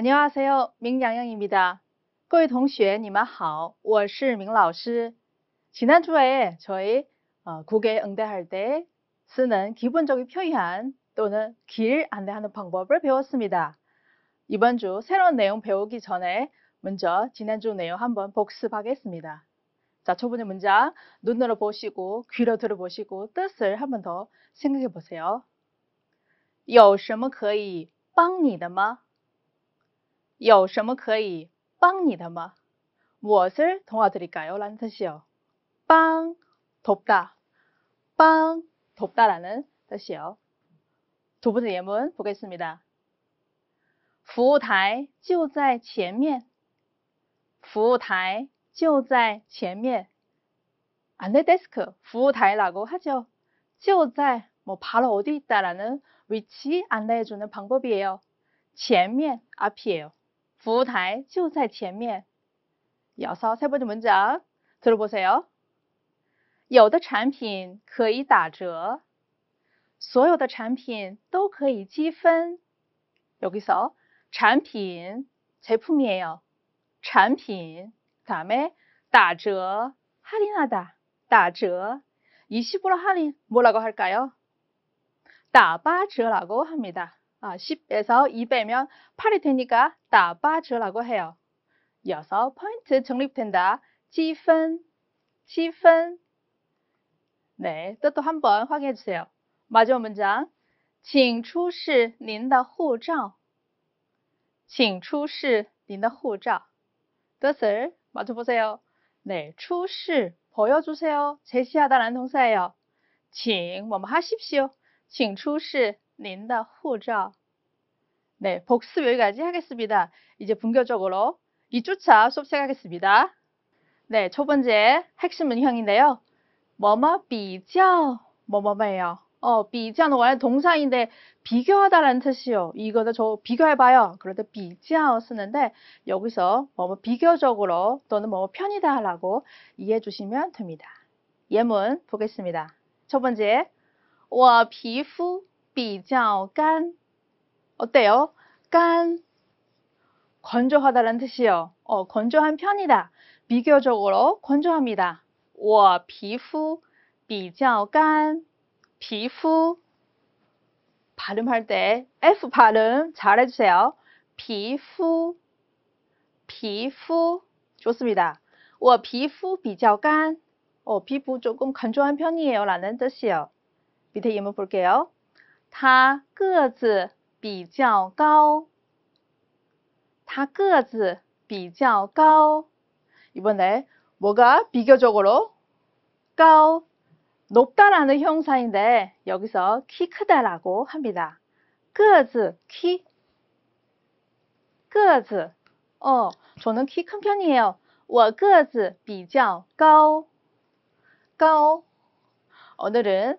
안녕하세요. 민양영입니다. 各位同学,你们好.我是明老师. 지난주에 저희 어, 국외 응대할 때 쓰는 기본적인 표현 또는 길 안내하는 방법을 배웠습니다. 이번 주 새로운 내용 배우기 전에 먼저 지난주 내용 한번 복습하겠습니다. 자, 초보째 문장 눈으로 보시고 귀로 들어보시고 뜻을 한번 더 생각해 보세요. 有什么可以帮你的吗？有什么可以帮你的吗? 무엇을 도드릴까요라 뜻이요. 빵, 돕다. 빵, 돕다라는 뜻이요. 두 번째 예문 보겠습니다. 服务台就在前面.服务台就在前面. 안내 데스크, 服务台라고 하죠. 就在뭐 바로 어디 있다라는 위치 안내해주는 방법이에요. 前面 앞이에요. 服务台就在前面。要才不有的产品可以打折，所有的产品都可以积分。要归扫，产品才铺面哟。产品咋么？打折？哈林阿达？打折？一西不拉哈林，莫拉个还干哟？打八折拉个还没打？ 어, 아, 10에서 2 0 0면 8이 되니까 다빠져라고 해요. 이어 포인트 정립된다. 7분, 7분. 네, 또 또 한 번 확인해 주세요. 마지막 문장. 请出示您的护照.请出示您的护照. 뜻을 맞춰보세요. 네, 출시, 보여주세요. 제시하다라는 동사예요. 请, 뭐뭐 하십시오. 请出示您的护照. 네, 복습 여기까지 하겠습니다. 이제 분교적으로 2주차 수업 시작하겠습니다. 네, 첫 번째 핵심 문형인데요. 뭐뭐 비교, 뭐뭐예요. 어, 비교는 원래 동사인데 비교하다라는 뜻이요. 이거는 저 비교해봐요. 그러다 비교 쓰는데 여기서 뭐뭐 비교적으로 또는 뭐뭐 편이다라고 이해해 주시면 됩니다. 예문 보겠습니다. 첫 번째, 와皮肤 비자오 깐 어때요? 깐 건조하다는 뜻이요. 어, 건조한 편이다. 비교적으로 건조합니다. 我皮肤比较干. 피부 발음할 때 F 발음 잘 해주세요. 피부 피부 좋습니다. 我皮肤比较干. 어, 피부 조금 건조한 편이에요. 라는 뜻이요. 밑에 예문 볼게요. 他个子比较高。他个子比较高。 이번에 뭐가 비교적으로 高 높다라는 형사인데 여기서 키 크다라고 합니다. 个子 키. 个子. 어, 저는 키 큰 편이에요. 我个子比较高.高. 오늘은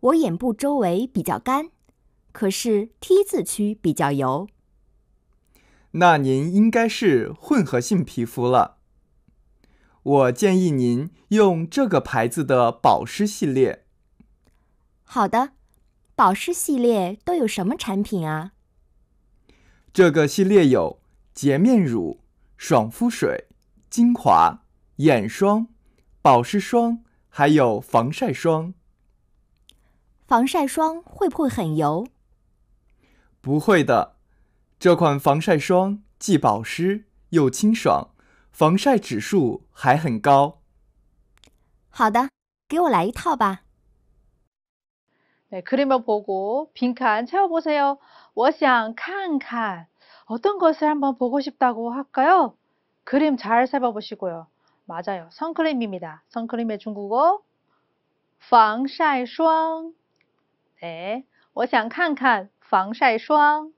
我眼部周围比较干，可是 T 字区比较油。那您应该是混合性皮肤了。我建议您用这个牌子的保湿系列。好的，保湿系列都有什么产品啊？这个系列有洁面乳、爽肤水、精华、眼霜、保湿霜，还有防晒霜。防晒霜会不会很油？不会的，这款防晒霜既保湿又清爽，防晒指数还很高。好的，给我来一套吧。그림을보고빈칸채워보세요 What's your card? 어떤것을한번보고싶다고할까요그림잘살펴보시고요맞아요선크림입니다선크림의중국어방사수哎，我想看看防晒霜。